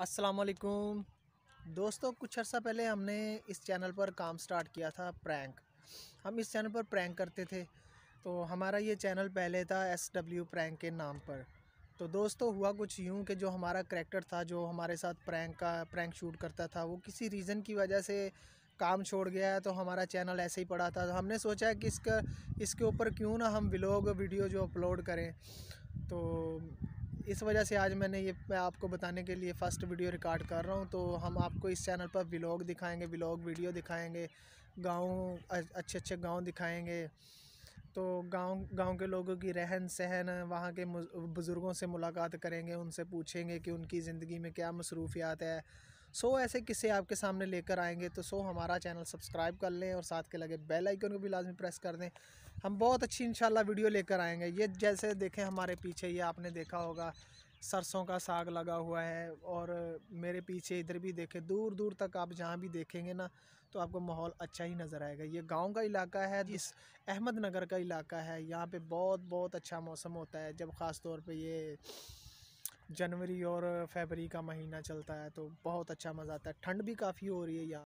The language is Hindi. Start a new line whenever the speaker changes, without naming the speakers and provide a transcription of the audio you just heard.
असलकुम दोस्तों कुछ अर्सा पहले हमने इस चैनल पर काम स्टार्ट किया था प्रैंक हम इस चैनल पर प्रैंक करते थे तो हमारा ये चैनल पहले था एस डब्ल्यू प्रैंक के नाम पर तो दोस्तों हुआ कुछ यूँ कि जो हमारा करेक्टर था जो हमारे साथ प्रैंक का प्रैंक शूट करता था वो किसी रीज़न की वजह से काम छोड़ गया है तो हमारा चैनल ऐसे ही पड़ा था तो हमने सोचा कि इसका इसके ऊपर क्यों ना हम विलोग वीडियो जो अपलोड करें तो इस वजह से आज मैंने ये मैं आपको बताने के लिए फ़र्स्ट वीडियो रिकॉर्ड कर रहा हूँ तो हम आपको इस चैनल पर व्लॉग दिखाएंगे व्लॉग वीडियो दिखाएंगे गांव अच्छे अच्छे गांव दिखाएंगे तो गांव गांव के लोगों की रहन सहन वहाँ के बुज़ुर्गों से मुलाकात करेंगे उनसे पूछेंगे कि उनकी ज़िंदगी में क्या मसरूफियात है सो ऐसे किसे आपके सामने लेकर आएंगे तो सो हमारा चैनल सब्सक्राइब कर लें और साथ के लगे बेल आइकन को भी लाजमी प्रेस कर दें हम बहुत अच्छी इंशाल्लाह वीडियो लेकर आएंगे ये जैसे देखें हमारे पीछे ये आपने देखा होगा सरसों का साग लगा हुआ है और मेरे पीछे इधर भी देखें दूर दूर तक आप जहाँ भी देखेंगे ना तो आपको माहौल अच्छा ही नज़र आएगा ये गांव का इलाका है इस अहमदनगर का इलाका है यहाँ पे बहुत बहुत अच्छा मौसम होता है जब ख़ास तौर पे ये जनवरी और फरवरी का महीना चलता है तो बहुत अच्छा मज़ा आता है ठंड भी काफ़ी हो रही है यहाँ